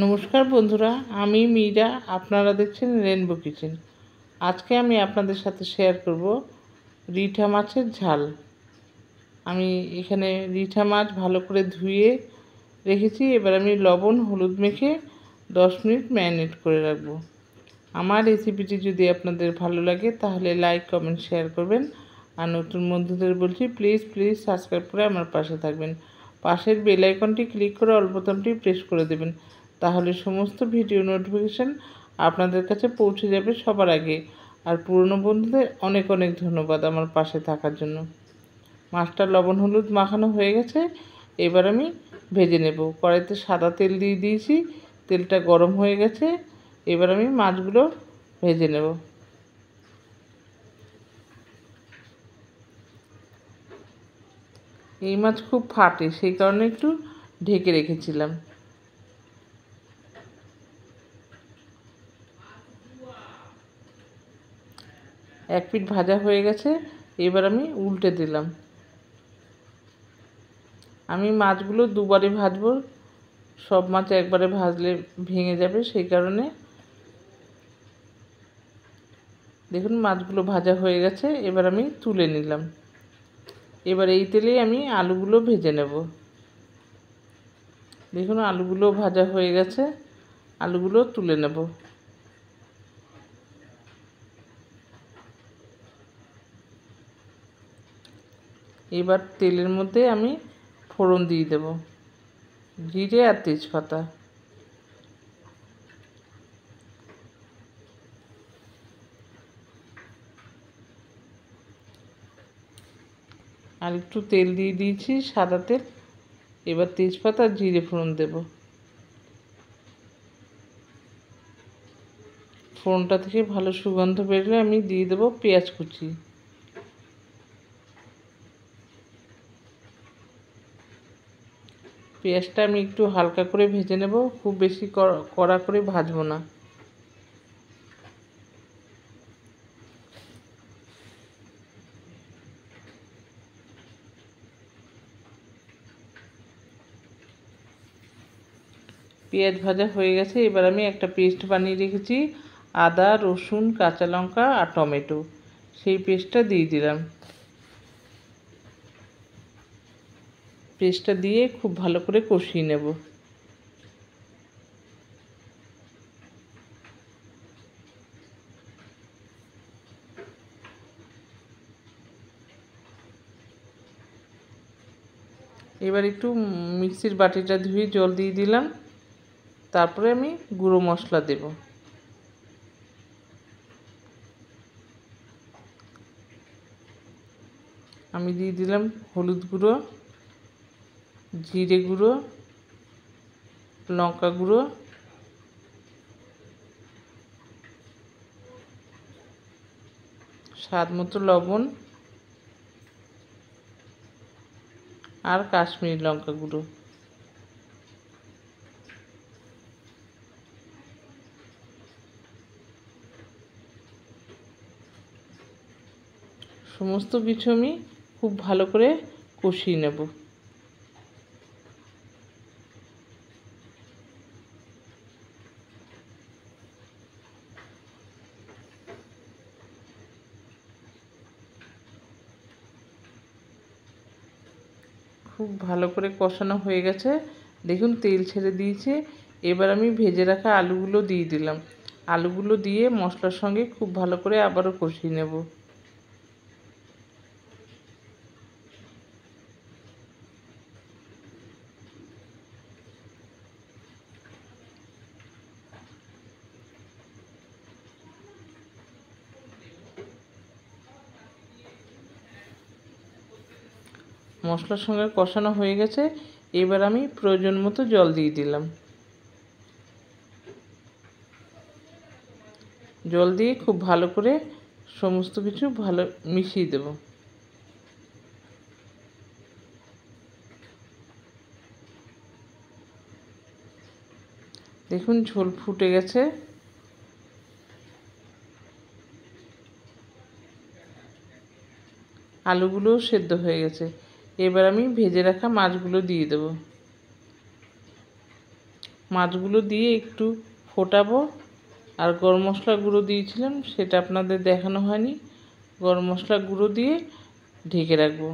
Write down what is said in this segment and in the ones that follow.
নমস্কার বন্ধুরা আমি মীরা আপনারা দেখছেন রেনবো কিচেন আজকে আমি আপনাদের সাথে শেয়ার করব রিঠা মাছের ঝাল আমি এখানে রিঠা মাছ ভালো করে ধুয়ে রেখেছি এবার আমি লবণ হলুদ মেখে দশ মিনিট ম্যারিনেট করে রাখব আমার রেসিপিটি যদি আপনাদের ভালো লাগে তাহলে লাইক কমেন্ট শেয়ার করবেন আর নতুন বন্ধুদের বলছি প্লিজ প্লিজ সাবস্ক্রাইব করে আমার পাশে থাকবেন পাশের বেল আইকনটি ক্লিক করে অল্পতমটি প্রেস করে দেবেন তাহলে সমস্ত ভিডিও নোটিফিকেশান আপনাদের কাছে পৌঁছে যাবে সবার আগে আর পুরনো বন্ধুদের অনেক অনেক ধন্যবাদ আমার পাশে থাকার জন্য মাছটা লবণ হলুদ মাখানো হয়ে গেছে এবার আমি ভেজে নেব কড়াইতে সাদা তেল দিয়ে দিয়েছি তেলটা গরম হয়ে গেছে এবার আমি মাছগুলো ভেজে নেব এই মাছ খুব ফাটে সেই কারণে একটু ঢেকে রেখেছিলাম এক পিঠ ভাজা হয়ে গেছে এবার আমি উল্টে দিলাম আমি মাছগুলো দুবারে ভাজবো সব মাছ একবারে ভাজলে ভেঙে যাবে সেই কারণে দেখুন মাছগুলো ভাজা হয়ে গেছে এবার আমি তুলে নিলাম এবার এই তেলেই আমি আলুগুলো ভেজে নেব দেখুন আলুগুলো ভাজা হয়ে গেছে আলুগুলো তুলে নেব এবার তেলের মধ্যে আমি ফোড়ন দিয়ে দেব জিরে আর তেজপাতা আর একটু তেল দিয়ে দিয়েছি সাদা তেল এবার তেজপাতা জিরে ফোড়ন দেব ফোড়নটা থেকে ভালো সুগন্ধ বেরোলে আমি দিয়ে দেবো পেঁয়াজ কুচি পেঁয়াজটা আমি একটু হালকা করে ভেজে নেব খুব বেশি কড়া করে ভাজবো না পেঁয়াজ ভাজা হয়ে গেছে এবার আমি একটা পেস্ট বানিয়ে রেখেছি আদা রসুন কাঁচা লঙ্কা আর টমেটো সেই পেস্টটা দিয়ে দিলাম পেস্টটা দিয়ে খুব ভালো করে কষিয়ে নেব এবার একটু মিক্সির বাটিটা ধুয়ে জল দিয়ে দিলাম তারপরে আমি গুঁড়ো মশলা দেব আমি দিয়ে দিলাম হলুদ গুঁড়ো জিরে গুঁড়ো লঙ্কা গুঁড়ো স্বাদ মতো লবণ আর কাশ্মীরি লঙ্কা গুঁড়ো সমস্ত কিছু আমি খুব ভালো করে কষিয়ে নেব খুব ভালো করে কষানো হয়ে গেছে দেখুন তেল ছেড়ে দিয়েছে এবার আমি ভেজে রাখা আলুগুলো দিয়ে দিলাম আলুগুলো দিয়ে মশলার সঙ্গে খুব ভালো করে আবারও কষিয়ে নেব মশলার সঙ্গে কষানো হয়ে গেছে এবার আমি প্রয়োজন মতো জল দিয়ে দিলাম জল দিয়ে খুব ভালো করে সমস্ত কিছু ভালো মিশিয়ে দেব দেখুন ঝোল ফুটে গেছে আলুগুলোও সেদ্ধ হয়ে গেছে এবার আমি ভেজে রাখা মাছগুলো দিয়ে দেব মাছগুলো দিয়ে একটু ফোটাবো আর গরম মশলা গুঁড়ো দিয়েছিলাম সেটা আপনাদের দেখানো হয়নি গরম মশলা গুঁড়ো দিয়ে ঢেকে রাখবো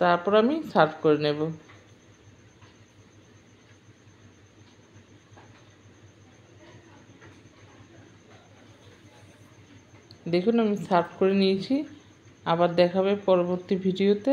তারপর আমি সার্ভ করে নেব দেখুন আমি সার্ভ করে নিয়েছি আবার দেখাবে পরবর্তী ভিডিওতে